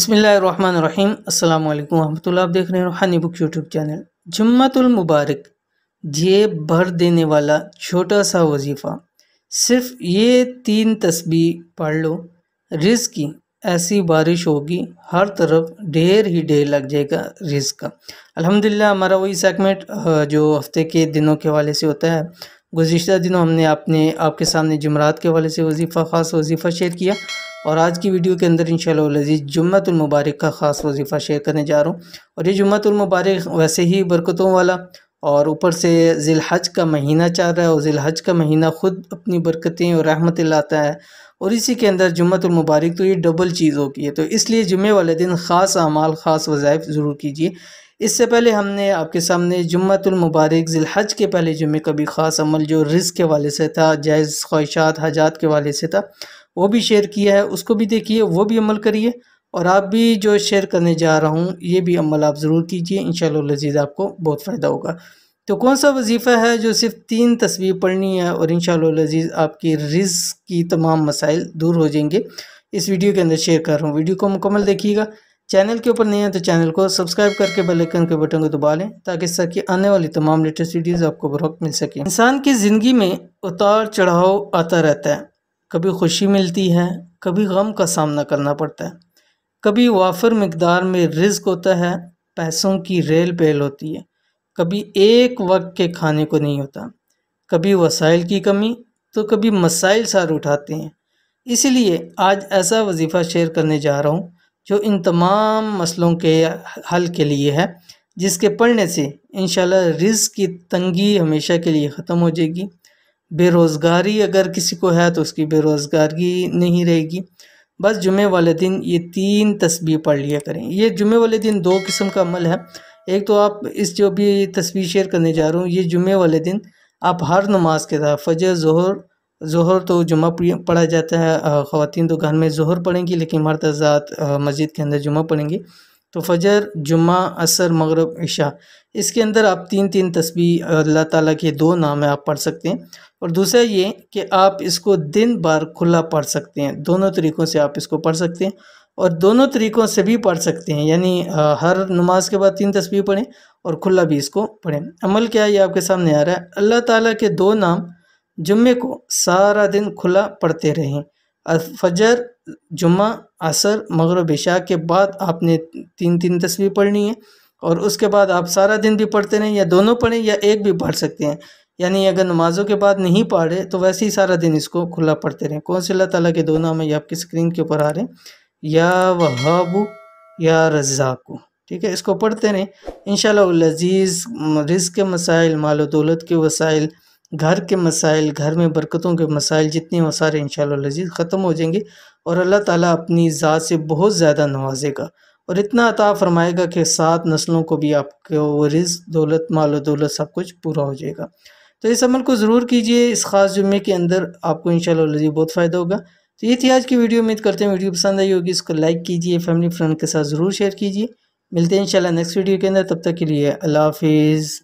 बसमीम् अल्लाम वरहमल आप देख रहे हैं रूहानी बुक यूट्यूब चैनल जुम्मतुल मुबारक जेब भर देने वाला छोटा सा वजीफ़ा सिर्फ ये तीन तस्वीर पढ़ लो रिज की ऐसी बारिश होगी हर तरफ ढेर ही ढेर लग जाएगा रिज का अलहमदिल्ला हमारा वही सेगमेंट जो हफ्ते के दिनों के हवाले से होता है गुजशत दिनों हमने अपने आपके सामने जुमरात के हवाले से वजीफ़ा ख़ास वजीफ़ा शेयर किया और आज की वीडियो के अंदर इन लजीज़ जुम्मतुलमबारक का ख़ास वजीफ़ा शेयर करने जा रहा हूँ और ये जुम्मतुलमबारक वैसे ही बरकतों वाला और ऊपर से ज़िलहज का महीना चल रहा है और ज़िलहज का महीना ख़ुद अपनी बरकतें और रहमत लाता है और इसी के अंदर जुम्मतुलमबारक तो ये डबल चीज़ होती है तो इसलिए जुमे वाले दिन ख़ास अमाल ख़ास वज़ाइफ ज़रूर कीजिए इससे पहले हमने आपके सामने जुम्मतुलमबारक ज़िलहज के पहले जुमे का भी ख़ास अमल जो रिस्क के वाले से था जायज़ ख्वाहिशात हजात के वाले से था वो भी शेयर किया है उसको भी देखिए वो भी अमल करिए और आप भी जो शेयर करने जा रहा हूँ ये भी अमल आप ज़रूर कीजिए इन शजीज आपको बहुत फ़ायदा होगा तो कौन सा वजीफ़ा है जो सिर्फ तीन तस्वीर पढ़नी है और इन शजीज़ आपकी रिज की तमाम मसाइल दूर हो जाएंगे इस वीडियो के अंदर शेयर कर रहा हूँ वीडियो को मुकम्मल देखिएगा चैनल के ऊपर नहीं है तो चैनल को सब्सक्राइब करके बेल आइकन के बटन को दबा लें ताकि सर की आने वाली तमाम लेटेस्ट वीडियोस आपको बरक मिल सके इंसान की ज़िंदगी में उतार चढ़ाव आता रहता है कभी खुशी मिलती है कभी गम का सामना करना पड़ता है कभी वाफर मकदार में रिज्क होता है पैसों की रेल पेल होती है कभी एक वक्त के खाने को नहीं होता कभी वसाइल की कमी तो कभी मसाइल सार उठाते हैं इसलिए आज ऐसा वजीफ़ा शेयर करने जा रहा हूँ जो इन तमाम मसलों के हल के लिए है जिसके पढ़ने से इन रिज़ की तंगी हमेशा के लिए ख़त्म हो जाएगी बेरोज़गारी अगर किसी को है तो उसकी बेरोज़गारी नहीं रहेगी बस जुमे वाले दिन ये तीन तस्वीर पढ़ लिया करें ये जुमे वाले दिन दो किस्म का अमल है एक तो आप इस जो भी तस्वीर शेयर करने जा रहा हूँ ये जुमे वाले दिन आप हर नमाज के साथ फजर जहर जहर तो जुमा पढ़ा जाता है ख़वान तो घर में जहर पढ़ेंगी लेकिन मर्द आज़ाद मस्जिद के अंदर जुमा पढ़ेंगी तो फजर जुम्मा असर मगरब ईशा इसके अंदर आप तीन तीन तस्वीर अल्लाह ताला के दो नाम है आप पढ़ सकते हैं और दूसरा ये कि आप इसको दिन बार खुला पढ़ सकते हैं दोनों तरीक़ों से आप इसको पढ़ सकते हैं और दोनों तरीक़ों से भी पढ़ सकते हैं यानी हर नमाज के बाद तीन तस्वीर पढ़ें और खुला भी इसको पढ़ें अमल क्या है ये आपके सामने आ रहा है अल्लाह ताला के दो नाम जुम्मे को सारा दिन खुला पढ़ते रहें फजर जुम्मा असर मगरब इशा के बाद आपने तीन तीन तस्वीर पढ़नी है और उसके बाद आप सारा दिन भी पढ़ते रहें या दोनों पढ़ें या एक भी पढ़ सकते हैं यानी अगर नमाज़ों के बाद नहीं पढ़े तो वैसे ही सारा दिन इसको खुला पढ़ते रहें कौन से अल्लाह ताला के दो नाम है ये आपकी स्क्रीन के ऊपर आ रहे हैं या वहाबू या रज़ाकू ठीक है इसको पढ़ते रहें इन शज़ीज़ रिज़ के मसाइल माल दौलत के वसाइल घर के मसाइल घर में बरकतों के मसाइल जितने वो सारे इन लजीज ख़त्म हो जाएंगे और अल्लाह ताला अपनी ज़ात से बहुत ज़्यादा नवाजेगा और इतना अता फरमाएगा कि सात नस्लों को भी आपके वो दौलत माल दौलत सब कुछ पूरा हो जाएगा तो इस अमल को ज़रूर कीजिए इस ख़ास जुमे के अंदर आपको इन लजीज बहुत फ़ायदा होगा तो ये थी आज की वीडियो उम्मीद करते हैं वीडियो पसंद आई होगी इसको लाइक कीजिए फैमिली फ्रेंड के साथ ज़रूर शेयर कीजिए मिलते हैं इन नेक्स्ट वीडियो के अंदर तब तक के लिए अल्लाह हाफिज़